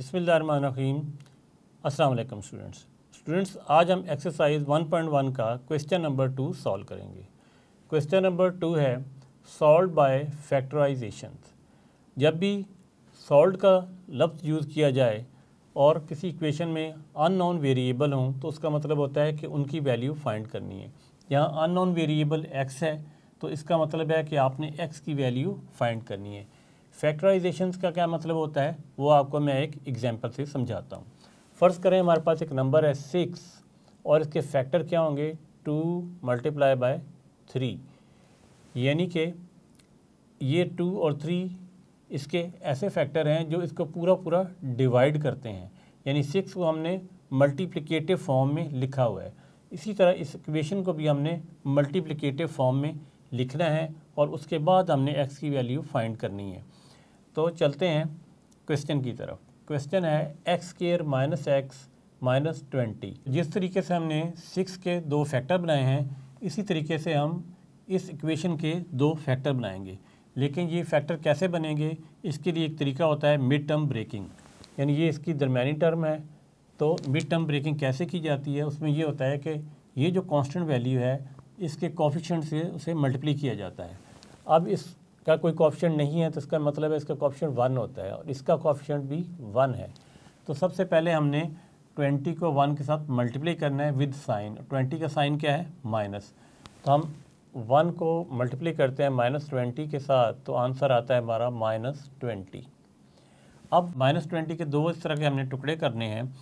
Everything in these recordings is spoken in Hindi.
बिसमीम अस्सलाम स्टूडेंट्स स्टूडेंट्स आज हम एक्सरसाइज 1.1 का क्वेश्चन नंबर टू सॉल्व करेंगे क्वेश्चन नंबर टू है सॉल्व बाय फैक्टराइजेशन जब भी सॉल्व का लफ्ज़ यूज़ किया जाए और किसी इक्वेशन में अननोन वेरिएबल हों तो उसका मतलब होता है कि उनकी वैल्यू फाइंड करनी है यहाँ अननोन वेरिएबल एक्स है तो इसका मतलब है कि आपने एक्स की वैल्यू फाइंड करनी है फैक्टराइजेशन का क्या मतलब होता है वो आपको मैं एक एग्जाम्पल से समझाता हूँ फ़र्ज़ करें हमारे पास एक नंबर है सिक्स और इसके फैक्टर क्या होंगे टू मल्टीप्लाई बाय थ्री यानी कि ये टू और थ्री इसके ऐसे फैक्टर हैं जो इसको पूरा पूरा डिवाइड करते हैं यानी सिक्स को हमने मल्टीप्लिकेटिव फॉर्म में लिखा हुआ है इसी तरह इस इक्वेशन को भी हमने मल्टीप्लिकेटिव फॉर्म में लिखना है और उसके बाद हमने एक्स की वैल्यू फाइंड करनी है तो चलते हैं क्वेश्चन की तरफ क्वेश्चन है x square minus x minus twenty जिस तरीके से हमने सिक्स के दो फैक्टर बनाए हैं इसी तरीके से हम इस इक्वेशन के दो फैक्टर बनाएंगे लेकिन ये फैक्टर कैसे बनेंगे इसके लिए एक तरीका होता है मिड टर्म ब्रेकिंग यानी ये इसकी दरमियानी टर्म है तो मिड टर्म ब्रेकिंग कैसे की जाती है उसमें ये होता है कि ये जो कांस्टेंट वैल्यू है इसके कॉफिशेंट से उसे मल्टीप्ली किया जाता है अब इस का कोई कॉप्शन नहीं है तो इसका मतलब है इसका कॉप्शन वन होता है और इसका कॉप्शन भी वन है तो सबसे पहले हमने ट्वेंटी को वन के साथ मल्टीप्लाई करना है विद साइन ट्वेंटी का साइन क्या है माइनस तो हम वन को मल्टीप्लाई करते हैं माइनस ट्वेंटी के साथ तो आंसर आता है हमारा माइनस ट्वेंटी अब माइनस ट्वेंटी के दो इस तरह के हमने टुकड़े करने हैं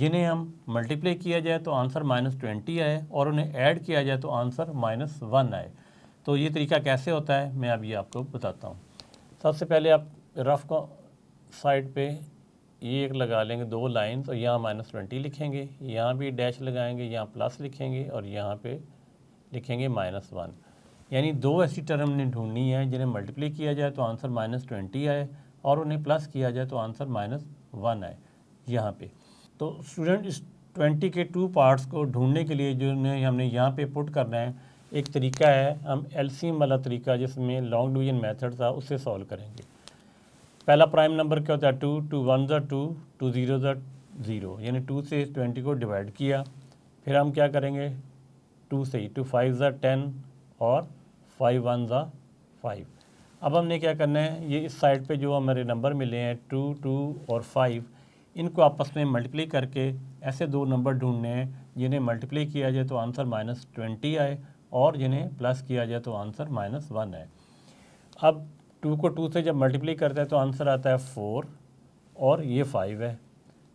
जिन्हें हम मल्टीप्लाई किया जाए तो आंसर माइनस ट्वेंटी आए और उन्हें ऐड किया जाए तो आंसर माइनस वन आए तो ये तरीका कैसे होता है मैं अभी आपको बताता हूँ सबसे पहले आप रफ़ को साइड पे ये एक लगा लेंगे दो लाइन्स और यहाँ माइनस ट्वेंटी लिखेंगे यहाँ भी डैश लगाएंगे यहाँ प्लस लिखेंगे और यहाँ पे लिखेंगे माइनस वन यानी दो ऐसी टर्म ने ढूंढनी है जिन्हें मल्टीप्लाई किया जाए तो आंसर माइनस ट्वेंटी आए और उन्हें प्लस किया जाए तो आंसर माइनस वन आए यहाँ पे तो स्टूडेंट इस ट्वेंटी के टू पार्ट्स को ढूंढने के लिए जो हमने यहाँ पे पुट करना है एक तरीका है हम एलसीएम वाला तरीका जिसमें लॉन्ग डिवीजन मेथड था उससे सॉल्व करेंगे पहला प्राइम नंबर क्या होता है टू टू वन ज़ा टू टू ज़ीरो ज़ा ज़ीरो यानी टू से ट्वेंटी को डिवाइड किया फिर हम क्या करेंगे टू से ही टू फाइव ज़ा टेन और फाइव वन ज़ा फाइव अब हमने क्या करना है ये इस साइड पे जो हमारे नंबर मिले हैं टू टू और फाइव इनको आपस में मल्टीप्लाई करके ऐसे दो नंबर ढूंढने हैं जिन्हें मल्टीप्लाई किया जाए तो आंसर माइनस ट्वेंटी आए और जिन्हें प्लस किया जाए तो आंसर माइनस वन है अब टू को टू से जब मल्टीप्लाई करते हैं तो आंसर आता है फोर और ये फाइव है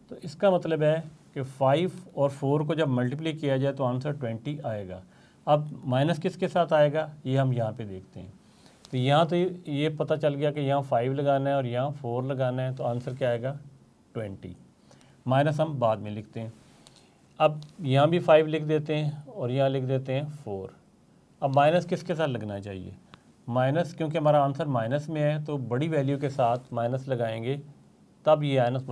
तो इसका मतलब है कि फाइव और फोर को जब मल्टीप्लाई किया जाए तो आंसर ट्वेंटी आएगा अब माइनस किसके साथ आएगा ये हम यहाँ पे देखते हैं तो यहाँ तो ये पता चल गया कि यहाँ फाइव लगाना है और यहाँ फोर लगाना है तो आंसर क्या आएगा ट्वेंटी माइनस हम बाद में लिखते हैं अब यहाँ भी फाइव लिख देते हैं और यहाँ लिख देते हैं फोर अब माइनस किसके साथ लगना चाहिए माइनस क्योंकि हमारा आंसर माइनस में है तो बड़ी वैल्यू के साथ माइनस लगाएंगे तब ये आइनस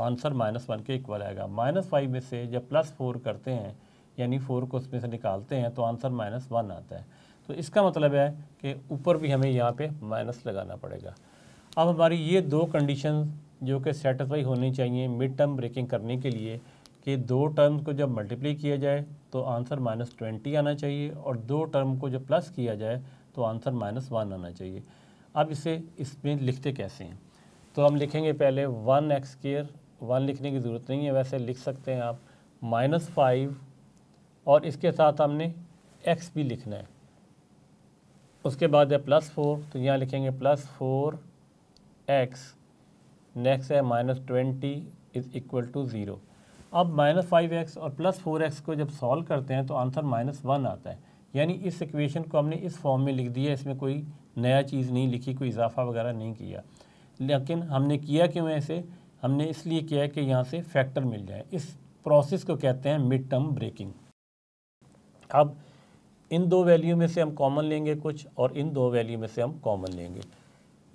आंसर माइनस वन के इक्वल आएगा माइनस फाइव में से जब प्लस फोर करते हैं यानी फोर को उसमें से निकालते हैं तो आंसर माइनस वन आता है तो इसका मतलब है कि ऊपर भी हमें यहाँ पे माइनस लगाना पड़ेगा अब हमारी ये दो कंडीशन जो कि सेटिसफाई होनी चाहिए मिड टर्म ब्रेकिंग करने के लिए कि दो टर्म को जब मल्टीप्ली किया जाए तो आंसर माइनस ट्वेंटी आना चाहिए और दो टर्म को जब प्लस किया जाए तो आंसर माइनस वन आना चाहिए अब इसे इसमें लिखते कैसे हैं तो हम लिखेंगे पहले वन एक्स केयर वन लिखने की ज़रूरत नहीं है वैसे लिख सकते हैं आप माइनस फाइव और इसके साथ हमने एक्स भी लिखना है उसके बाद है प्लस फोर तो यहाँ लिखेंगे प्लस फोर एक्स नेक्स्ट है minus twenty is equal to zero अब माइनस फाइव एक्स और प्लस फोर एक्स को जब सॉल्व करते हैं तो आंसर माइनस वन आता है यानी इस इक्वेशन को हमने इस फॉर्म में लिख दिया इसमें कोई नया चीज़ नहीं लिखी कोई इजाफा वगैरह नहीं किया लेकिन हमने किया क्यों ऐसे हमने इसलिए किया है कि यहाँ से फैक्टर मिल जाए इस प्रोसेस को कहते हैं मिड टर्म ब्रेकिंग अब इन दो वैल्यू में से हम कॉमन लेंगे कुछ और इन दो वैल्यू में से हम कॉमन लेंगे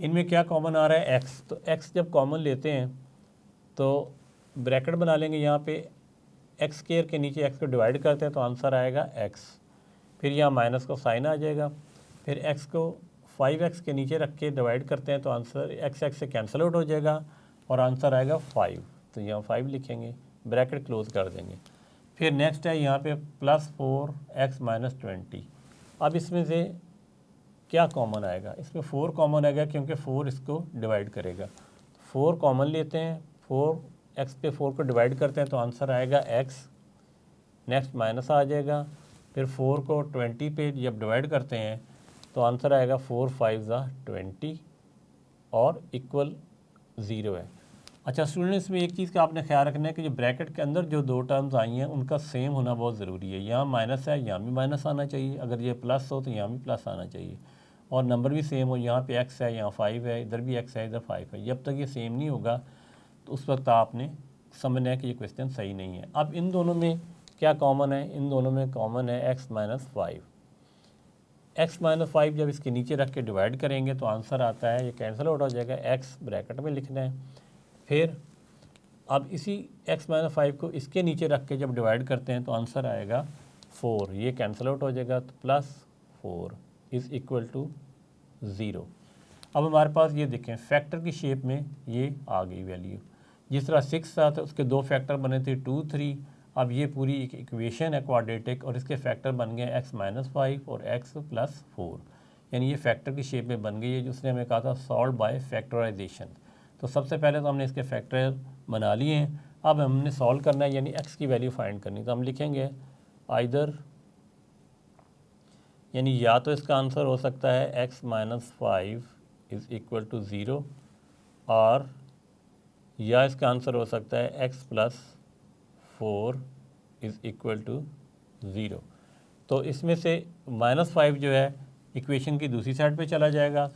इनमें क्या कॉमन आ रहा है एक्स तो एक्स जब कॉमन लेते हैं तो ब्रैकेट बना लेंगे यहाँ पे एक्स केयर के नीचे एक्स को डिवाइड करते हैं तो आंसर आएगा एक्स फिर यहाँ माइनस का साइन आ जाएगा फिर एक्स को फाइव एक्स के नीचे रख के डिवाइड करते हैं तो आंसर एक्स एक्स से कैंसिल आउट हो जाएगा और आंसर आएगा फाइव तो यहाँ फाइव लिखेंगे ब्रैकेट क्लोज कर देंगे फिर नेक्स्ट है यहाँ पे plus four x minus twenty अब इसमें से क्या कॉमन आएगा इसमें फ़ोर कॉमन आएगा क्योंकि फ़ोर इसको डिवाइड करेगा फोर कॉमन लेते हैं फोर एक्स पे फोर को डिवाइड करते हैं तो आंसर आएगा एक्स नेक्स्ट माइनस आ जाएगा फिर फोर को ट्वेंटी पे जब डिवाइड करते हैं तो आंसर आएगा फोर फाइव ज़ा ट्वेंटी और इक्वल ज़ीरो है अच्छा स्टूडेंट इसमें एक चीज़ का आपने ख्याल रखना है कि जो ब्रैकेट के अंदर जो दो टर्म्स आई हैं उनका सेम होना बहुत ज़रूरी है यहाँ माइनस है यहाँ भी माइनस आना चाहिए अगर ये प्लस हो तो यहाँ भी प्लस आना चाहिए और नंबर भी सेम हो यहाँ पे एक्स है यहाँ फाइव है इधर भी एक्स है इधर फाइव है जब तक ये सेम नहीं होगा तो उस वक्त आपने समझना है कि ये क्वेश्चन सही नहीं है अब इन दोनों में क्या कॉमन है इन दोनों में कॉमन है x minus five x minus five जब इसके नीचे रख के डिवाइड करेंगे तो आंसर आता है ये कैंसिल आउट हो जाएगा एक्स ब्रैकेट में लिखना है फिर अब इसी एक्स माइनस फाइव को इसके नीचे रख के जब डिवाइड करते हैं तो आंसर आएगा फोर ये कैंसिल आउट हो जाएगा तो plus four is equal to zero अब हमारे पास ये देखें फैक्टर की शेप में ये आ गई वैल्यू जिस तरह सिक्स था तो उसके दो फैक्टर बने थे टू थ्री अब ये पूरी एक इक्वेशन है क्वाड्रेटिक और इसके फैक्टर बन गए एक्स माइनस फाइव और एक्स प्लस फोर यानी ये फैक्टर की शेप में बन गई है जिसने हमें कहा था सॉल्व बाय फैक्टराइजेशन तो सबसे पहले तो हमने इसके फैक्टर बना लिए हैं अब हमने सॉल्व करना है यानी एक्स की वैल्यू फाइंड करनी तो हम लिखेंगे आइदर यानी या तो इसका आंसर हो सकता है x minus five is equal to zero और या इसका आंसर हो सकता है x plus four is equal to zero तो इसमें से माइनस फाइव जो है इक्वेशन की दूसरी साइड पे चला जाएगा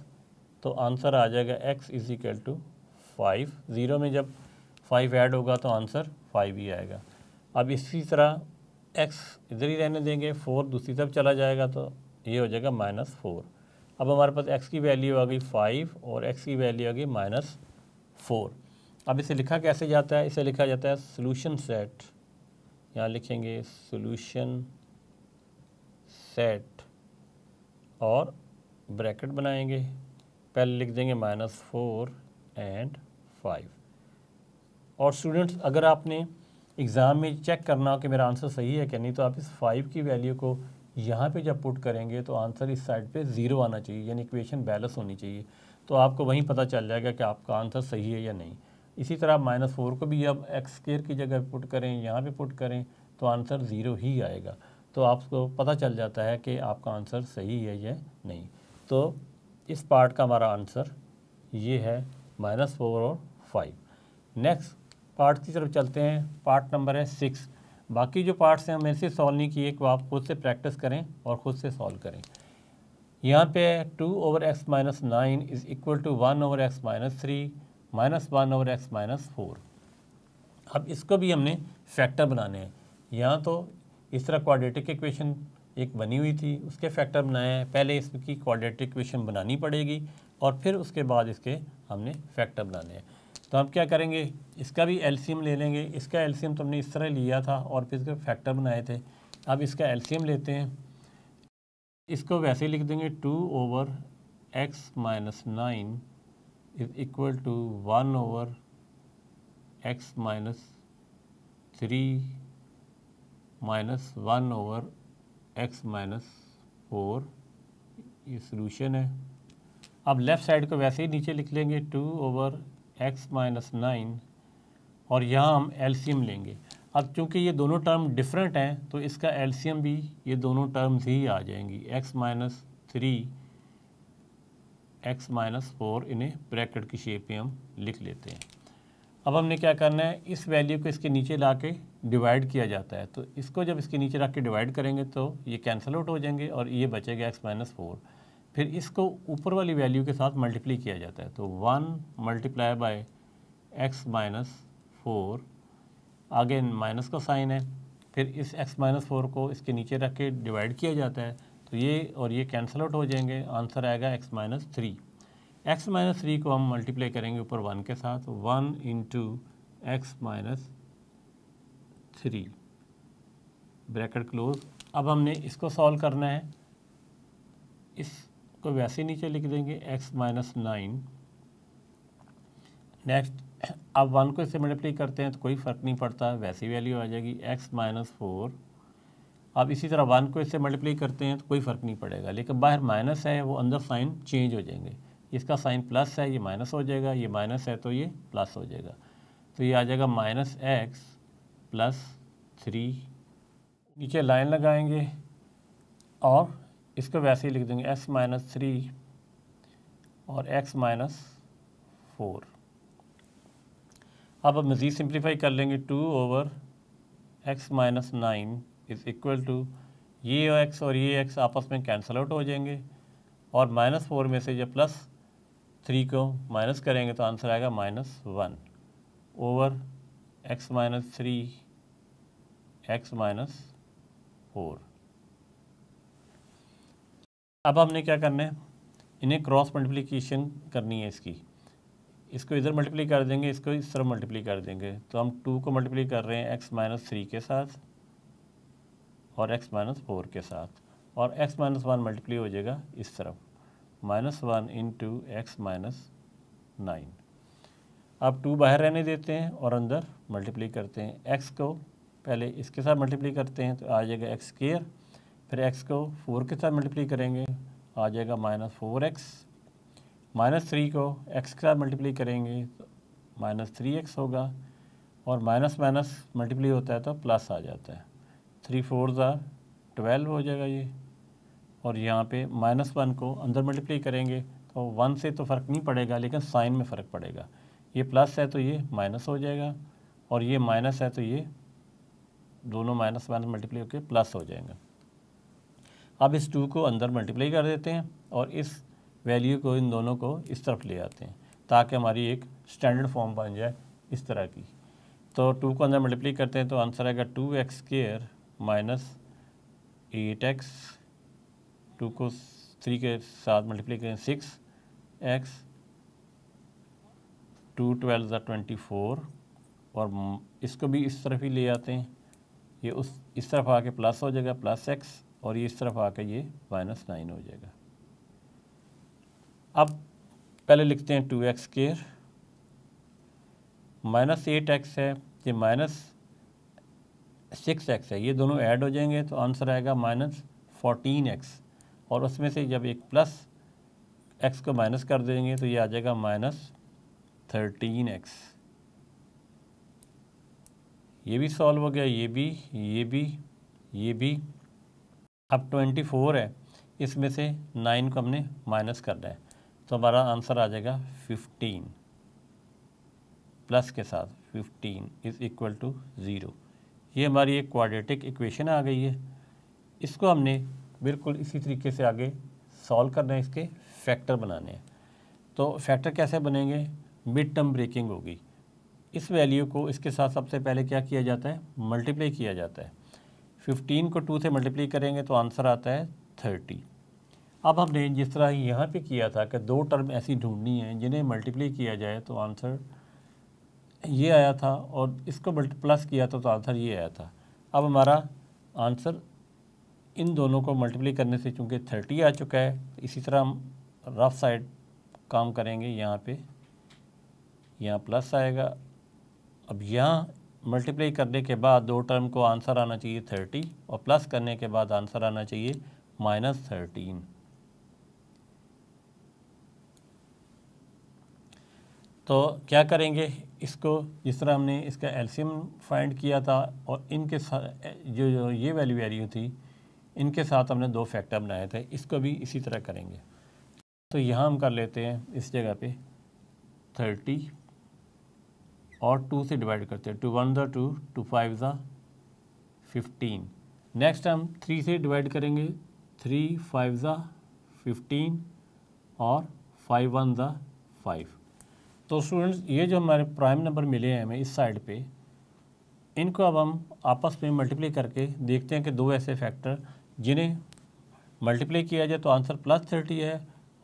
तो आंसर आ जाएगा x is equal to five zero में जब फाइव ऐड होगा तो आंसर फाइव ही आएगा अब इसी तरह एक्स इधर ही रहने देंगे फोर दूसरी तरफ चला जाएगा तो ये हो जाएगा माइनस फोर अब हमारे पास एक्स की वैल्यू आ गई फाइव और एक्स की वैल्यू आ गई माइनस फोर अब इसे लिखा कैसे जाता है इसे लिखा जाता है सोल्यूशन सेट यहाँ लिखेंगे सोल्यूशन सेट और ब्रैकेट बनाएंगे पहले लिख देंगे माइनस फोर एंड फाइव और स्टूडेंट्स अगर आपने एग्ज़ाम में चेक करना हो कि मेरा आंसर सही है कि नहीं तो आप इस फाइव की वैल्यू को यहाँ पे जब पुट करेंगे तो आंसर इस साइड पे ज़ीरो आना चाहिए यानी इक्वेशन बैलेंस होनी चाहिए तो आपको वहीं पता चल जाएगा कि आपका आंसर सही है या नहीं इसी तरह माइनस फोर को भी अब एक्स स्केयर की जगह पुट करें यहाँ पे पुट करें तो आंसर ज़ीरो ही आएगा तो आपको पता चल जाता है कि आपका आंसर सही है या नहीं तो इस पार्ट का हमारा आंसर ये है माइनस फोर और फाइव नेक्स्ट पार्ट की तरफ चलते हैं पार्ट नंबर है सिक्स बाकी जो पार्ट्स हैं हमें से सॉल्व नहीं किए कि आप खुद से प्रैक्टिस करें और ख़ुद से सॉल्व करें यहाँ पे two over x minus nine is equal to one over x minus three minus one और एक्स माइनस फोर अब इसको भी हमने फैक्टर बनाने हैं यहाँ तो इस तरह क्वाड्रेटिक इक्वेशन एक बनी हुई थी उसके फैक्टर बनाए हैं पहले इसकी क्वाड्रेटिक इक्वेशन बनानी पड़ेगी और फिर उसके बाद इसके हमने फैक्टर बनाने हैं तो हम क्या करेंगे इसका भी एल्सीम ले लेंगे इसका एल्सीम तो हमने इस तरह लिया था और फिर इसके फैक्टर बनाए थे अब इसका एल्सीम लेते हैं इसको वैसे लिख देंगे two over x minus nine is equal to 1 over x minus 3 minus one over x minus four ये सोल्यूशन है अब लेफ़्ट साइड को वैसे ही नीचे लिख लेंगे two over x minus nine और यहाँ हम एलसीएम लेंगे अब चूंकि ये दोनों टर्म डिफरेंट हैं तो इसका एलसीएम भी ये दोनों टर्म्स ही आ जाएंगी x minus three x minus four इन्हें ब्रैकेट की शेप में हम लिख लेते हैं अब हमने क्या करना है इस वैल्यू को इसके नीचे ला के डिवाइड किया जाता है तो इसको जब इसके नीचे रख के डिवाइड करेंगे तो ये कैंसिल आउट हो जाएंगे और ये बचेगा एक्स माइनस फोर फिर इसको ऊपर वाली वैल्यू के साथ मल्टीप्लाई किया जाता है तो one multiply by x minus four आगे माइनस का साइन है फिर इस एक्स माइनस फोर को इसके नीचे रख के डिवाइड किया जाता है तो ये और ये कैंसिल आउट हो जाएंगे आंसर आएगा x minus three x minus three को हम मल्टीप्लाई करेंगे ऊपर वन के साथ one into x minus three bracket close अब हमने इसको सॉल्व करना है इसको वैसे नीचे लिख देंगे x माइनस नाइन नेक्स्ट अब वन को इससे मल्टीप्लाई करते हैं तो कोई फ़र्क नहीं पड़ता वैसी वैल्यू आ जाएगी x माइनस फोर आप इसी तरह वन को इससे मल्टीप्लाई करते हैं तो कोई फ़र्क नहीं पड़ेगा लेकिन बाहर माइनस है वो अंदर साइन चेंज हो जाएंगे इसका साइन प्लस है ये माइनस हो जाएगा ये माइनस है तो ये प्लस हो जाएगा तो ये आ जाएगा माइनस एक्स प्लस थ्री नीचे लाइन लगाएंगे और इसको वैसे ही लिख देंगे एक्स माइनस थ्री और एक्स माइनस फोर अब मज़ीद सिंप्लीफाई कर लेंगे two over x minus nine is equal to ये एक्स और ये एक्स आपस में कैंसिल आउट हो जाएंगे और माइनस फोर में से जब प्लस थ्री को माइनस करेंगे तो आंसर आएगा minus one over x minus three x minus four अब हमने क्या करना है इन्हें क्रॉस मल्टीप्लीकेशन करनी है इसकी इसको इधर मल्टीप्ली कर देंगे इसको इस तरह मल्टीप्ली कर देंगे तो हम टू को मल्टीप्ली कर रहे हैं एक्स माइनस थ्री के साथ और x माइनस फोर के साथ और x माइनस वन मल्टीप्ली हो जाएगा इस तरफ minus one in two x minus nine अब टू बाहर रहने देते हैं और अंदर मल्टीप्ली करते हैं x को पहले इसके साथ मल्टीप्ली करते हैं तो आ जाएगा एक्स स्केयर फिर x को फोर के साथ मल्टीप्ली करेंगे आ जाएगा minus four x minus three को x के साथ मल्टीप्ली करेंगे तो माइनस थ्री एक्स होगा और माइनस माइनस मल्टीप्ली होता है तो प्लस आ जाता है थ्री फोर ज़ा ट्वेल्व हो जाएगा ये और यहाँ पे माइनस वन को अंदर मल्टीप्लाई करेंगे तो वन से तो फ़र्क नहीं पड़ेगा लेकिन साइन में फ़र्क पड़ेगा ये प्लस है तो ये माइनस हो जाएगा और ये माइनस है तो ये दोनों माइनस माइनस मल्टीप्लाई होकर प्लस हो जाएंगे अब इस टू को अंदर मल्टीप्लाई कर देते हैं और इस वैल्यू को इन दोनों को इस तरफ ले आते हैं ताकि हमारी एक स्टैंडर्ड फॉर्म बन जाए इस तरह की तो टू को अंदर मल्टीप्लाई करते हैं तो आंसर आएगा two x square minus eight x two को थ्री के साथ मल्टीप्लाई करें सिक्स एक्स टू ट्वेल्व या ट्वेंटी फोर और इसको भी इस तरफ ही ले आते हैं ये उस इस तरफ आके प्लस हो जाएगा प्लस एक्स और ये इस तरफ आके ये माइनस नाइन हो जाएगा अब पहले लिखते हैं two x square minus eight x है ये माइनस सिक्स एक्स है ये दोनों ऐड हो जाएंगे तो आंसर आएगा माइनस फोर्टीन एक्स और उसमें से जब एक प्लस एक्स को माइनस कर देंगे तो ये आ जाएगा माइनस थर्टीन एक्स ये भी सॉल्व हो गया ये भी ये भी ये भी अब ट्वेंटी फोर है इसमें से नाइन को हमने माइनस करना है तो हमारा आंसर आ जाएगा फिफ्टीन प्लस के साथ fifteen is equal to zero ये हमारी एक क्वाड्रेटिक इक्वेशन आ गई है इसको हमने बिल्कुल इसी तरीके से आगे सॉल्व करना है इसके फैक्टर बनाने हैं तो फैक्टर कैसे बनेंगे मिड टर्म ब्रेकिंग होगी इस वैल्यू को इसके साथ सबसे पहले क्या किया जाता है मल्टीप्लाई किया जाता है फिफ्टीन को टू से मल्टीप्लाई करेंगे तो आंसर आता है थर्टी अब हमने जिस तरह यहाँ पे किया था कि दो टर्म ऐसी ढूंढनी है जिन्हें मल्टीप्लाई किया जाए तो आंसर ये आया था और इसको प्लस किया था तो आंसर ये आया था अब हमारा आंसर इन दोनों को मल्टीप्लाई करने से चूँकि थर्टी आ चुका है इसी तरह हम रफ साइड काम करेंगे यहाँ पे यहाँ प्लस आएगा अब यहाँ मल्टीप्लाई करने के बाद दो टर्म को आंसर आना चाहिए थर्टी और प्लस करने के बाद आंसर आना चाहिए माइनस थर्टीन तो क्या करेंगे इसको जिस तरह हमने इसका एल्शियम फाइंड किया था और इनके साथ जो, जो ये वैल्यू रही थी इनके साथ हमने दो फैक्टर बनाए थे इसको भी इसी तरह करेंगे तो यहाँ हम कर लेते हैं इस जगह पे थर्टी और टू से डिवाइड करते हैं टू वन ज़ा टू टू फाइव ज़ा फिफ्टीन नेक्स्ट हम थ्री से डिवाइड करेंगे थ्री फाइव ज़ा फिफ्टीन और फाइव वन ज़ा फाइव तो स्टूडेंट्स ये जो हमारे प्राइम नंबर मिले हैं हमें इस साइड पे इनको अब हम आपस में मल्टीप्लाई करके देखते हैं कि दो ऐसे फैक्टर जिन्हें मल्टीप्लाई किया जाए तो आंसर प्लस थर्टी है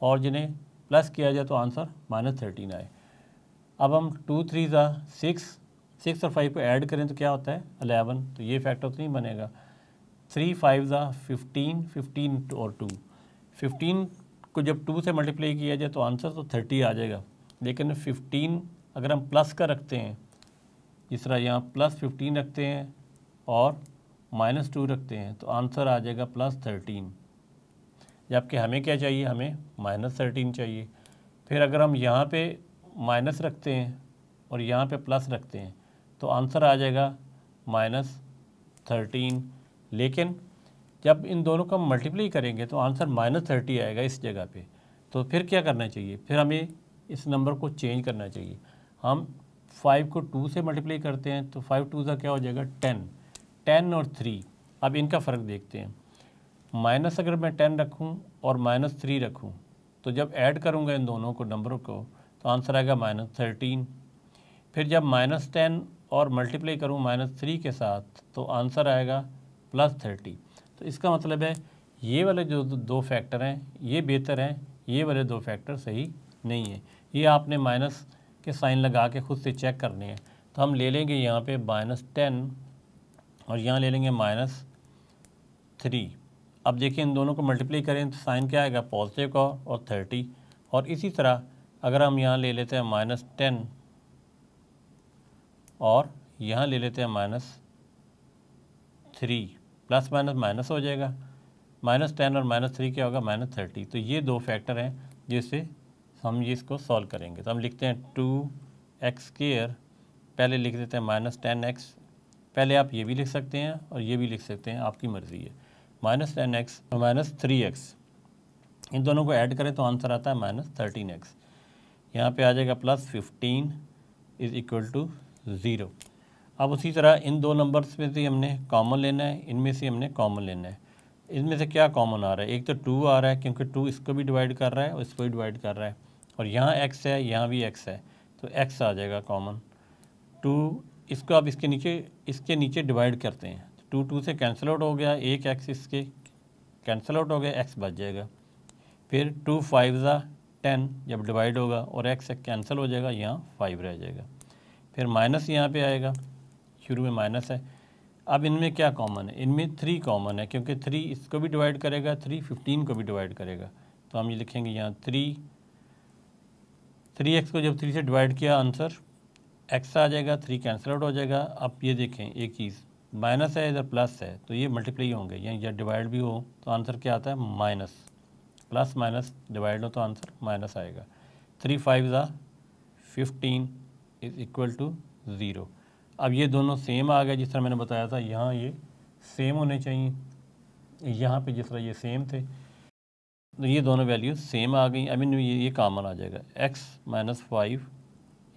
और जिन्हें प्लस किया जाए तो आंसर माइनस थर्टीन आए अब हम टू थ्री ज़ा सिक्स सिक्स और फाइव को ऐड करें तो क्या होता है अलेवन तो ये फैक्टर तो नहीं बनेगा थ्री फाइव ज़ा फिफ्टीन फिफ्टीन और टू फिफ्टीन को जब टू से मल्टीप्लाई किया जाए तो आंसर तो थर्टी आ जाएगा लेकिन फिफ्टीन अगर हम प्लस का रखते हैं जिस तरह यहाँ प्लस फिफ्टीन रखते हैं और माइनस टू रखते हैं तो आंसर आ जाएगा प्लस थर्टीन जबकि हमें क्या चाहिए हमें माइनस थर्टीन चाहिए फिर अगर हम यहाँ पे माइनस रखते हैं और यहाँ पे प्लस रखते हैं तो आंसर आ जाएगा माइनस थर्टीन लेकिन जब इन दोनों का मल्टीप्लाई करेंगे तो आंसर माइनस थर्टी आएगा इस जगह पे तो फिर क्या करना चाहिए फिर हमें इस नंबर को चेंज करना चाहिए हम फाइव को टू से मल्टीप्लाई करते हैं तो फाइव टू का क्या हो जाएगा टेन टेन और थ्री अब इनका फ़र्क देखते हैं माइनस अगर मैं टेन रखूँ और माइनस थ्री रखूँ तो जब ऐड करूँगा इन दोनों को नंबरों को तो आंसर आएगा माइनस थर्टीन फिर जब माइनस टेन और मल्टीप्लाई करूँ माइनस थ्री के साथ तो आंसर आएगा प्लस थर्टी तो इसका मतलब है ये वाले जो दो फैक्टर हैं ये बेहतर हैं ये वाले दो फैक्टर सही नहीं है ये आपने माइनस के साइन लगा के ख़ुद से चेक करने हैं तो हम ले लेंगे यहाँ पे माइनस टेन और यहाँ ले लेंगे माइनस थ्री अब देखिए इन दोनों को मल्टीप्लाई करें तो साइन क्या आएगा पॉजिटिव का और थर्टी और इसी तरह अगर हम यहाँ ले लेते हैं माइनस टेन और यहाँ ले लेते हैं minus three plus minus minus हो जाएगा माइनस टेन और माइनस थ्री क्या होगा माइनस थर्टी तो ये दो फैक्टर हैं जिससे हम ये इसको सॉल्व करेंगे तो हम लिखते हैं टू एक्स केयर पहले लिख देते हैं माइनस टेन एक्स पहले आप ये भी लिख सकते हैं और ये भी लिख सकते हैं आपकी मर्ज़ी है माइनस टेन एक्स और माइनस थ्री एक्स इन दोनों को ऐड करें तो आंसर आता है माइनस थर्टीन एक्स यहाँ पर आ जाएगा plus fifteen is equal to zero अब उसी तरह इन दो नंबर्स में से हमने कॉमन लेना है इनमें से हमने कॉमन लेना है इनमें से क्या कॉमन आ रहा है एक तो टू आ रहा है क्योंकि टू इसको भी डिवाइड कर रहा है और इसको भी डिवाइड कर रहा है और यहाँ एक्स है यहाँ भी एक्स है तो एक्स आ जाएगा कॉमन टू इसको आप इसके नीचे इसके नीचे डिवाइड करते हैं टू टू से कैंसिल आउट हो गया एक एक्स इसके कैंसिल आउट हो गया एक्स बच जाएगा फिर टू फाइव ज़ा टेन जब डिवाइड होगा और एक्स कैंसिल हो जाएगा यहाँ फाइव रह जाएगा फिर माइनस यहाँ पे आएगा शुरू में माइनस है अब इनमें क्या कॉमन है इनमें थ्री कॉमन है क्योंकि थ्री इसको भी डिवाइड करेगा थ्री फिफ्टीन को भी डिवाइड करेगा तो हम ये लिखेंगे यहाँ थ्री थ्री एक्स को जब थ्री से डिवाइड किया आंसर एक्स आ जाएगा थ्री कैंसिल आउट हो जाएगा अब ये देखें एक चीज़ माइनस है इधर प्लस है तो ये मल्टीप्लाई होंगे यानी जब डिवाइड भी हो तो आंसर क्या आता है माइनस प्लस माइनस डिवाइड हो तो आंसर माइनस आएगा थ्री फाइव ज़ा fifteen is equal to zero अब ये दोनों सेम आ गए जिस तरह मैंने बताया था यहाँ ये सेम होने चाहिए यहाँ पे जिस तरह ये सेम थे तो ये दोनों वैल्यू सेम आ गई आई I मीन mean, ये ये कॉमन आ जाएगा एक्स माइनस फाइव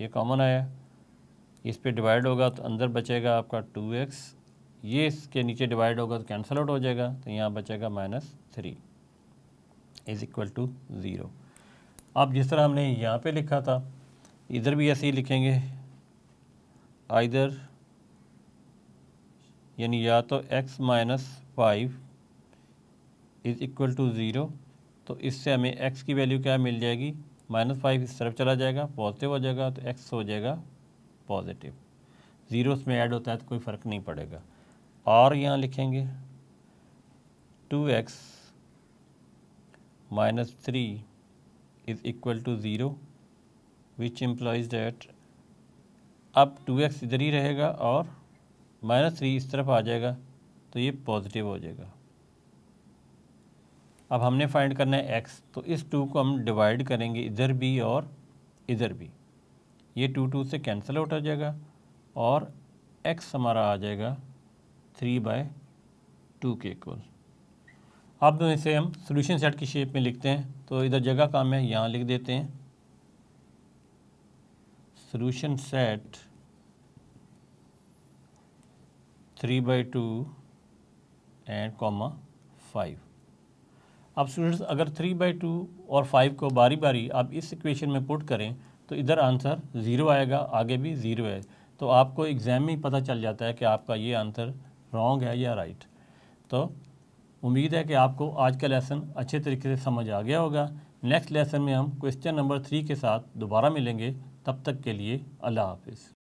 ये कॉमन आया इस पर डिवाइड होगा तो अंदर बचेगा आपका टू एक्स ये इसके नीचे डिवाइड होगा तो कैंसिल आउट हो जाएगा तो यहाँ बचेगा minus three is equal to zero अब जिस तरह हमने यहाँ पे लिखा था इधर भी ऐसे ही लिखेंगे आइधर यानी या तो x minus five is equal to zero तो इससे हमें एक्स की वैल्यू क्या मिल जाएगी माइनस फाइव इस तरफ चला जाएगा पॉजिटिव हो जाएगा तो एक्स हो जाएगा पॉजिटिव ज़ीरो उसमें ऐड होता है तो कोई फ़र्क नहीं पड़ेगा और यहाँ लिखेंगे two x minus three is equal to zero which implies that अब 2x इधर ही रहेगा और माइनस थ्री इस तरफ आ जाएगा तो ये पॉजिटिव हो जाएगा अब हमने फाइंड करना है एक्स तो इस टू को हम डिवाइड करेंगे इधर भी और इधर भी ये टू टू से कैंसिल आउट आ जाएगा और एक्स हमारा आ जाएगा थ्री बाय टू के इक्वल अब इसे हम सोल्यूशन सेट की शेप में लिखते हैं तो इधर जगह काम है यहाँ लिख देते हैं solution set three by two and comma five अब स्टूडेंट्स अगर थ्री बाई टू और फाइव को बारी बारी आप इस इक्वेशन में पुट करें तो इधर आंसर ज़ीरो आएगा आगे भी ज़ीरो है तो आपको एग्ज़ाम में ही पता चल जाता है कि आपका ये आंसर रॉन्ग है या राइट तो उम्मीद है कि आपको आज का लेसन अच्छे तरीके से समझ आ गया होगा नेक्स्ट लेसन में हम क्वेश्चन नंबर थ्री के साथ दोबारा मिलेंगे तब तक के लिए अल्लाह हाफिज़